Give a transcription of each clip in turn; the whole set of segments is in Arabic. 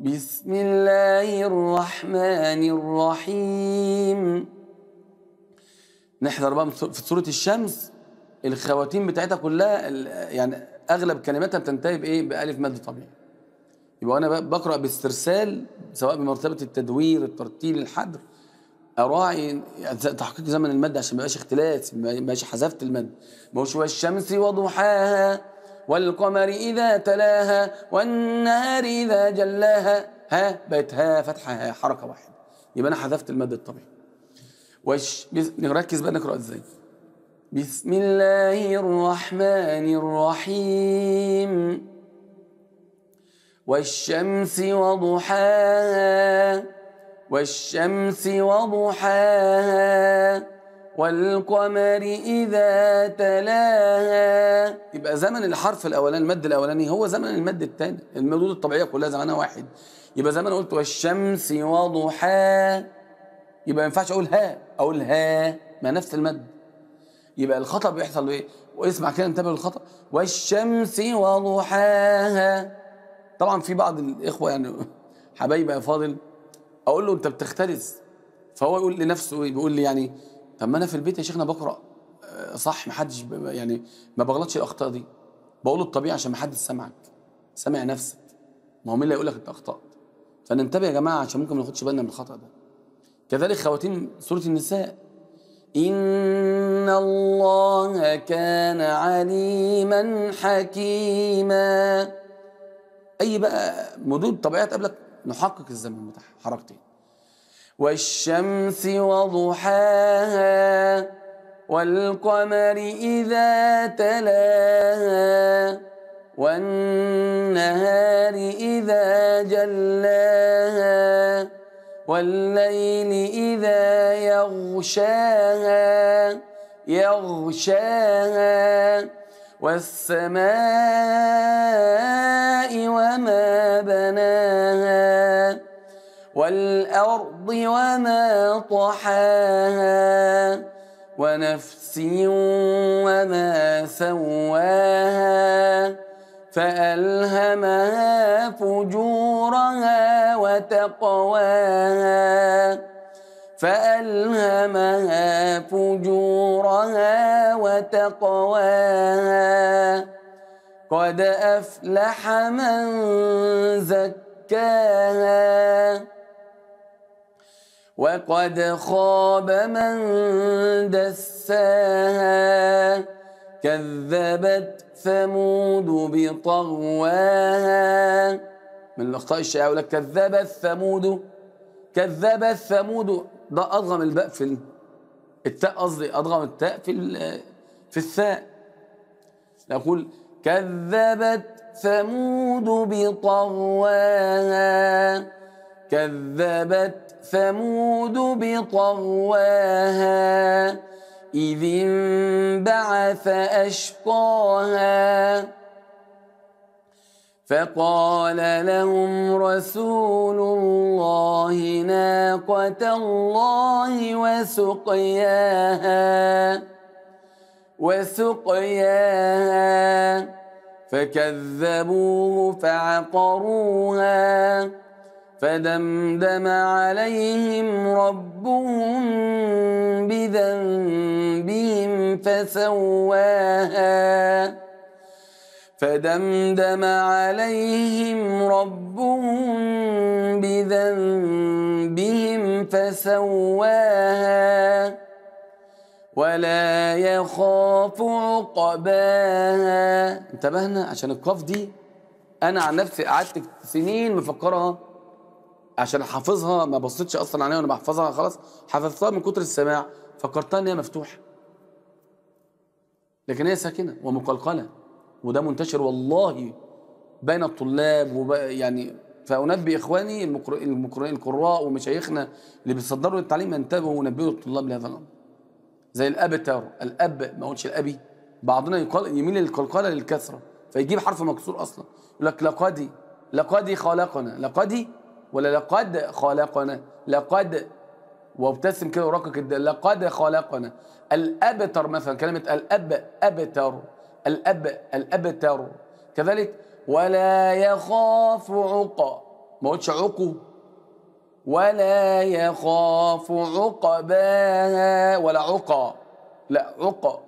بسم الله الرحمن الرحيم نحضر بقى في سورة الشمس الخواتيم بتاعتها كلها يعني اغلب كلماتها بتنتهي بايه؟ بالف مادة طبيعي. يبقى انا بقرا باسترسال سواء بمرتبه التدوير، الترتيل، الحدر اراعي تحقيق زمن المد عشان ما يبقاش اختلاس ما يبقاش حذفت المد. ما هو الشمس وضحاها والقمر إذا تلاها والنهار إذا جلاها ها بقت ها حركة واحدة يبقى أنا حذفت المادة الطبيعي وش بس... نركز بقى نقرأ إزاي بسم الله الرحمن الرحيم والشمس وضحاها والشمس وضحاها والقمر إذا تلاها يبقى زمن الحرف الأولاني المد الأولاني هو زمن المد الثاني المدود الطبيعية كلها زمنها واحد يبقى زمن قلت والشمس وضحاها يبقى ما ينفعش أقول ها أقول ها ما نفس المد يبقى الخطأ بيحصل إيه واسمع كده انتبه للخطأ والشمس وضحاها طبعا في بعض الإخوة يعني حبايبي يا فاضل أقول له أنت بتختلس فهو يقول لنفسه إيه بيقول لي يعني طب ما انا في البيت يا شيخنا بقرا آه، صح محدش يعني ما بغلطش الاخطاء دي بقول الطبيعي عشان ما حدش سامعك سامع نفسك ما هو مين اللي هيقول لك انت اخطات فننتبه يا جماعه عشان ممكن ما ناخدش بالنا من الخطا ده كذلك خواتيم سوره النساء إن الله كان عليما حكيما أي بقى مدود طبيعيه قبلك نحقق الزمن بتاعها حركتين والشمس وضحاها والقمر إذا تلاها والنهار إذا جلاها والليل إذا يغشاها يغشاها والسماء وما بناها والأرض وما طحاها ونفس وما سواها فألهمها فجورها وتقواها فألهمها فجورها وتقواها قد أفلح من زكاها وقد خاب من دساها كذبت ثمود بطغواها من الاخطاء الشائعه يقول لك كذبت ثمود كذبت ثمود ده اضغم الباء في التاء قصدي اضغم التاء في في الثاء نقول كذبت ثمود بطغواها كذبت ثمود بطغواها إذ انبعث أشقاها فقال لهم رسول الله ناقة الله وسقياها وسقياها فكذبوه فعقروها فدمدم عليهم ربهم بذنبهم فسواها فدمدم عليهم ربهم بذنبهم فسواها ولا يخاف عقباها انتبهنا عشان القاف دي انا عن نفسي قعدت سنين مفكرها عشان حافظها ما بصيتش اصلا عليها وانا بحفظها خلاص حفظتها من كتر السماع فكرتها ان هي مفتوحه لكن هي ساكنه ومقلقله وده منتشر والله بين الطلاب وب... يعني فانبي اخواني المقر... المقر... القراء ومشايخنا اللي بيصدروا التعليم انتبهوا ونبهوا الطلاب لهذا الامر زي الابتر الاب ما اقولش الابي بعضنا يقال يميل للقلقله للكثره فيجيب حرف مكسور اصلا يقول لك لقدي لقدي خلقنا لقدي ولا لقد خلقنا لقد وابتسم كده وركك الدال لقد خلقنا الابتر مثلا كلمه الاب ابتر الاب الابتر كذلك ولا يخاف عقا ما قلتش عقو ولا يخاف عقباها ولا عقا لا عقا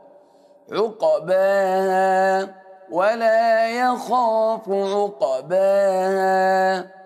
عقباها ولا يخاف عقباها